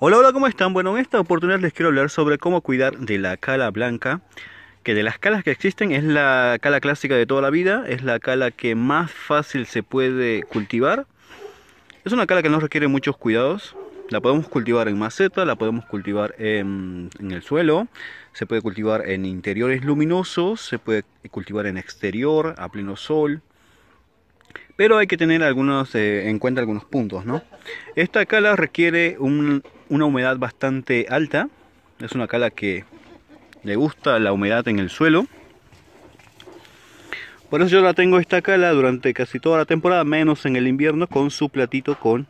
Hola, hola, ¿cómo están? Bueno, en esta oportunidad les quiero hablar sobre cómo cuidar de la cala blanca, que de las calas que existen es la cala clásica de toda la vida, es la cala que más fácil se puede cultivar. Es una cala que no requiere muchos cuidados, la podemos cultivar en maceta, la podemos cultivar en, el suelo, se puede cultivar en interiores luminosos, se puede cultivar en exterior, a pleno sol. Pero hay que tener algunos, eh, en cuenta algunos puntos, ¿no? Esta cala requiere un una humedad bastante alta. Es una cala que le gusta la humedad en el suelo. Por eso yo la tengo esta cala durante casi toda la temporada, menos en el invierno, con su platito con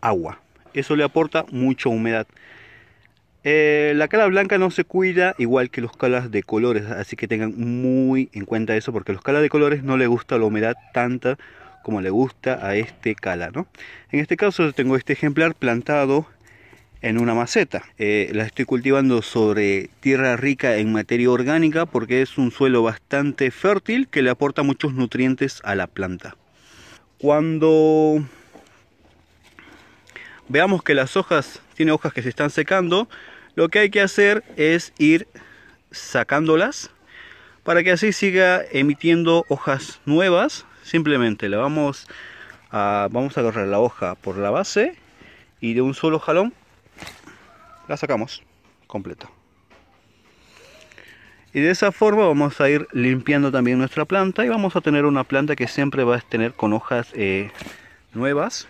agua. Eso le aporta mucha humedad. Eh, la cala blanca no se cuida igual que los calas de colores, así que tengan muy en cuenta eso, porque a los calas de colores no le gusta la humedad tanta como le gusta a este cala. ¿no? En este caso tengo este ejemplar plantado en una maceta. Eh, la estoy cultivando sobre tierra rica en materia orgánica porque es un suelo bastante fértil que le aporta muchos nutrientes a la planta. Cuando veamos que las hojas, tiene hojas que se están secando, lo que hay que hacer es ir sacándolas para que así siga emitiendo hojas nuevas. Simplemente la vamos a, vamos a agarrar la hoja por la base y de un solo jalón la sacamos completa y de esa forma vamos a ir limpiando también nuestra planta y vamos a tener una planta que siempre va a tener con hojas eh, nuevas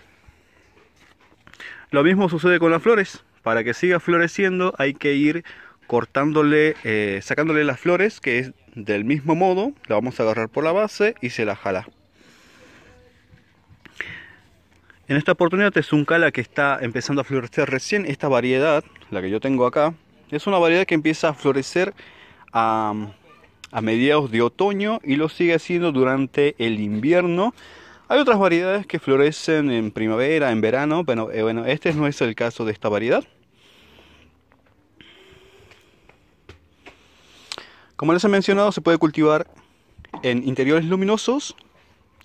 lo mismo sucede con las flores para que siga floreciendo hay que ir cortándole eh, sacándole las flores que es del mismo modo la vamos a agarrar por la base y se la jala en esta oportunidad es un cala que está empezando a florecer recién esta variedad la que yo tengo acá, es una variedad que empieza a florecer a, mediados de otoño y lo sigue haciendo durante el invierno. Hay otras variedades que florecen en primavera, en verano, pero eh, bueno, este no es el caso de esta variedad. Como les he mencionado, se puede cultivar en interiores luminosos,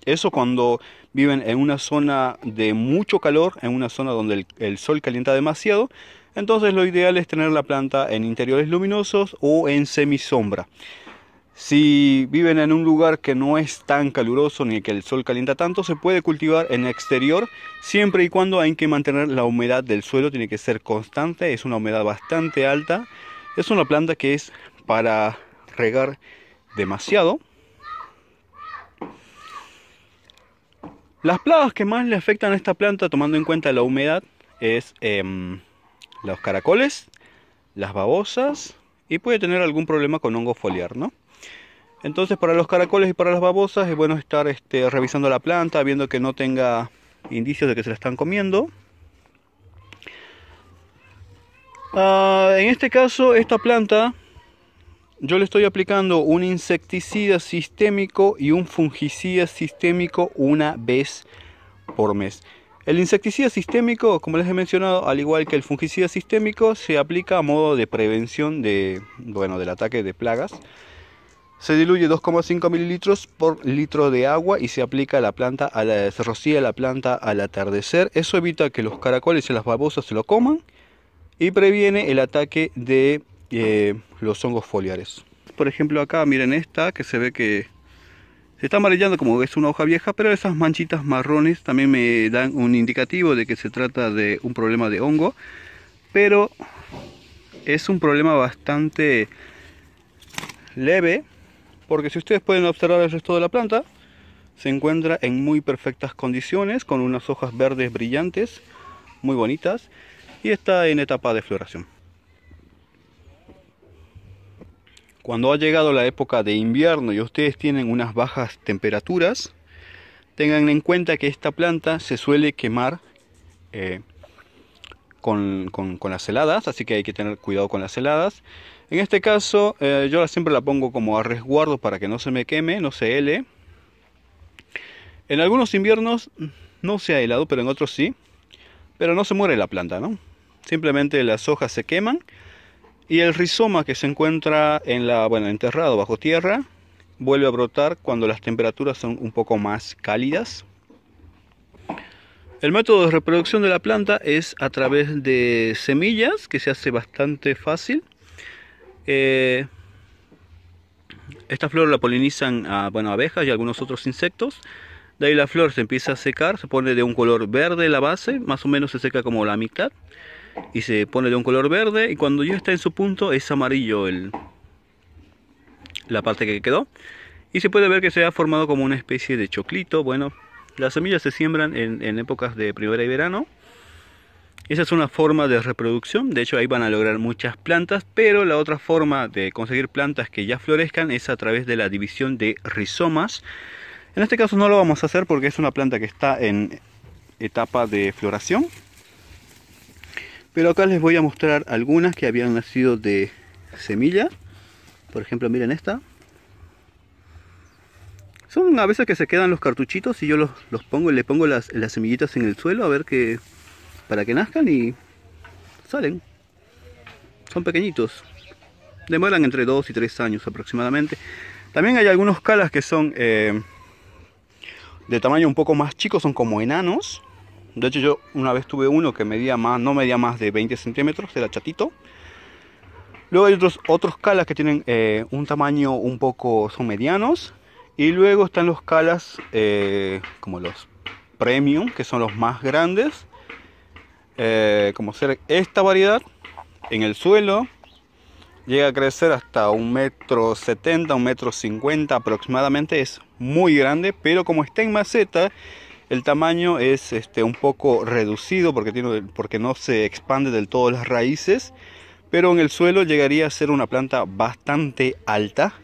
eso cuando viven en una zona de mucho calor, en una zona donde el, sol calienta demasiado, entonces lo ideal es tener la planta en interiores luminosos o en semisombra. Si viven en un lugar que no es tan caluroso ni que el sol calienta tanto, se puede cultivar en exterior siempre y cuando hay que mantener la humedad del suelo, tiene que ser constante, es una humedad bastante alta. Es una planta que es para regar demasiado, Las plagas que más le afectan a esta planta, tomando en cuenta la humedad, es em, los caracoles, las babosas y puede tener algún problema con hongo foliar, ¿no? Entonces para los caracoles y para las babosas es bueno estar este, revisando la planta, viendo que no tenga indicios de que se la están comiendo. Ah, en este caso, esta planta yo le estoy aplicando un insecticida sistémico y un fungicida sistémico una vez por mes. El insecticida sistémico, como les he mencionado, al igual que el fungicida sistémico, se aplica a modo de prevención de, bueno, del ataque de plagas. Se diluye 2,5 mililitros por litro de agua y se aplica a la planta, a la, se rocía la planta al atardecer. Eso evita que los caracoles y las babosas se lo coman y previene el ataque de eh, los hongos foliares. Por ejemplo acá, miren esta, que se ve que se está amarillando como es una hoja vieja, pero esas manchitas marrones también me dan un indicativo de que se trata de un problema de hongo. Pero es un problema bastante leve, porque si ustedes pueden observar el resto de la planta, se encuentra en muy perfectas condiciones, con unas hojas verdes brillantes, muy bonitas, y está en etapa de floración. cuando ha llegado la época de invierno y ustedes tienen unas bajas temperaturas, tengan en cuenta que esta planta se suele quemar eh, con, las heladas, así que hay que tener cuidado con las heladas. En este caso, eh, yo siempre la pongo como a resguardo para que no se me queme, no se hele. En algunos inviernos no se ha helado, pero en otros sí. Pero no se muere la planta, ¿no? Simplemente las hojas se queman y el rizoma que se encuentra en la, bueno, enterrado bajo tierra vuelve a brotar cuando las temperaturas son un poco más cálidas. El método de reproducción de la planta es a través de semillas, que se hace bastante fácil. Eh, esta flor la polinizan a, bueno, abejas y algunos otros insectos. De ahí la flor se empieza a secar, se pone de un color verde la base, más o menos se seca como la mitad y se pone de un color verde y cuando ya está en su punto es amarillo el, la parte que quedó y se puede ver que se ha formado como una especie de choclito bueno las semillas se siembran en, en épocas de primavera y verano esa es una forma de reproducción, de hecho ahí van a lograr muchas plantas, pero la otra forma de conseguir plantas que ya florezcan es a través de la división de rizomas. En este caso no lo vamos a hacer porque es una planta que está en etapa de floración, pero acá les voy a mostrar algunas que habían nacido de semilla. Por ejemplo, miren esta. Son a veces que se quedan los cartuchitos y yo los, pongo y le pongo las, semillitas en el suelo a ver que para que nazcan y salen. Son pequeñitos. Demoran entre 2 y 3 años aproximadamente. También hay algunos calas que son eh, de tamaño un poco más chico, son como enanos de hecho, yo una vez tuve uno que medía más, no medía más de 20 centímetros, era chatito. Luego hay otros, otros calas que tienen eh, un tamaño un poco, son medianos. Y luego están los calas eh, como los premium, que son los más grandes. Eh, como ser esta variedad en el suelo llega a crecer hasta un metro setenta, un metro cincuenta aproximadamente, es muy grande, pero como está en maceta el tamaño es este, un poco reducido porque, tiene, porque no se expande del todo las raíces, pero en el suelo llegaría a ser una planta bastante alta.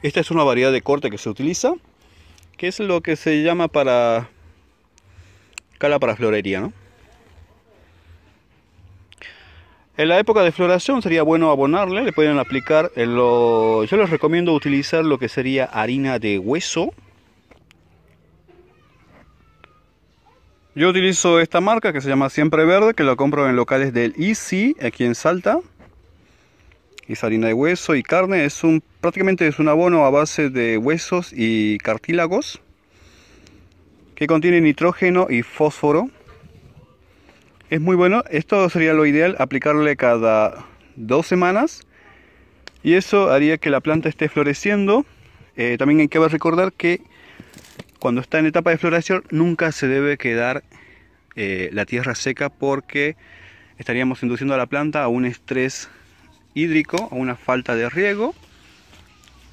Esta es una variedad de corte que se utiliza, que es lo que se llama para cala para florería, ¿no? En la época de floración sería bueno abonarle, le pueden aplicar, yo les recomiendo utilizar lo que sería harina de hueso, Yo utilizo esta marca que se llama Siempre Verde, que la compro en locales del Easy, aquí en Salta. Es harina de hueso y carne. Es un, prácticamente es un abono a base de huesos y cartílagos. Que contiene nitrógeno y fósforo. Es muy bueno. Esto sería lo ideal, aplicarle cada dos semanas. Y eso haría que la planta esté floreciendo. Eh, también hay que recordar que cuando está en etapa de floración nunca se debe quedar eh, la tierra seca porque estaríamos induciendo a la planta a un estrés hídrico, a una falta de riego.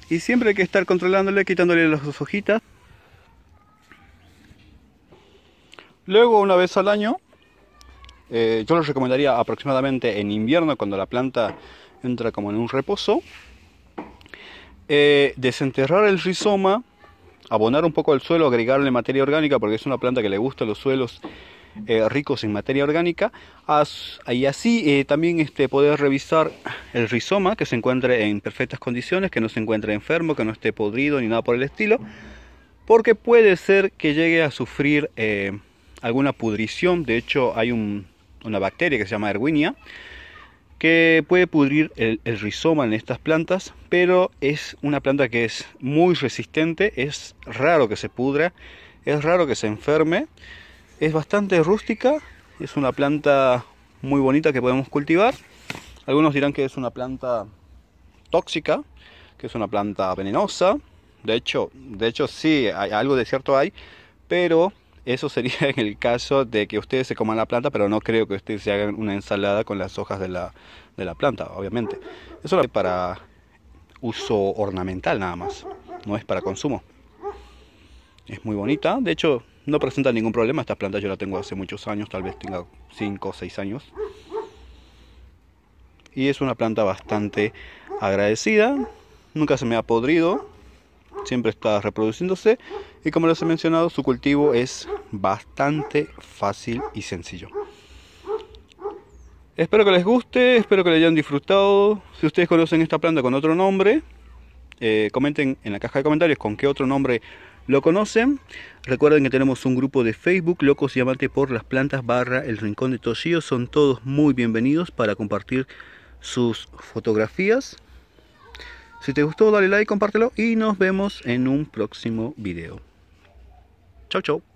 Y siempre hay que estar controlándole, quitándole las hojitas. Luego, una vez al año, eh, yo lo recomendaría aproximadamente en invierno, cuando la planta entra como en un reposo, eh, desenterrar el rizoma abonar un poco al suelo, agregarle materia orgánica, porque es una planta que le gusta los suelos eh, ricos en materia orgánica, y así eh, también este, poder revisar el rizoma, que se encuentre en perfectas condiciones, que no se encuentre enfermo, que no esté podrido ni nada por el estilo, porque puede ser que llegue a sufrir eh, alguna pudrición, de hecho hay un, una bacteria que se llama erwinia, que puede pudrir el, rizoma en estas plantas, pero es una planta que es muy resistente, es raro que se pudra, es raro que se enferme, es bastante rústica, es una planta muy bonita que podemos cultivar. Algunos dirán que es una planta tóxica, que es una planta venenosa, de hecho, de hecho sí, hay, algo de cierto hay, pero eso sería en el caso de que ustedes se coman la planta, pero no creo que ustedes se hagan una ensalada con las hojas de la, planta, obviamente. Eso es para uso ornamental nada más, no es para consumo. Es muy bonita, de hecho no presenta ningún problema, esta planta yo la tengo hace muchos años, tal vez tenga 5 o 6 años. Y es una planta bastante agradecida, nunca se me ha podrido, siempre está reproduciéndose y como les he mencionado su cultivo es bastante fácil y sencillo. Espero que les guste, espero que lo hayan disfrutado. Si ustedes conocen esta planta con otro nombre, eh, comenten en la caja de comentarios con qué otro nombre lo conocen. Recuerden que tenemos un grupo de Facebook, Locos y Amantes por las Plantas barra El Rincón de Toshio. Son todos muy bienvenidos para compartir sus fotografías. Si te gustó, dale like, compártelo y nos vemos en un próximo video. Chau, chau.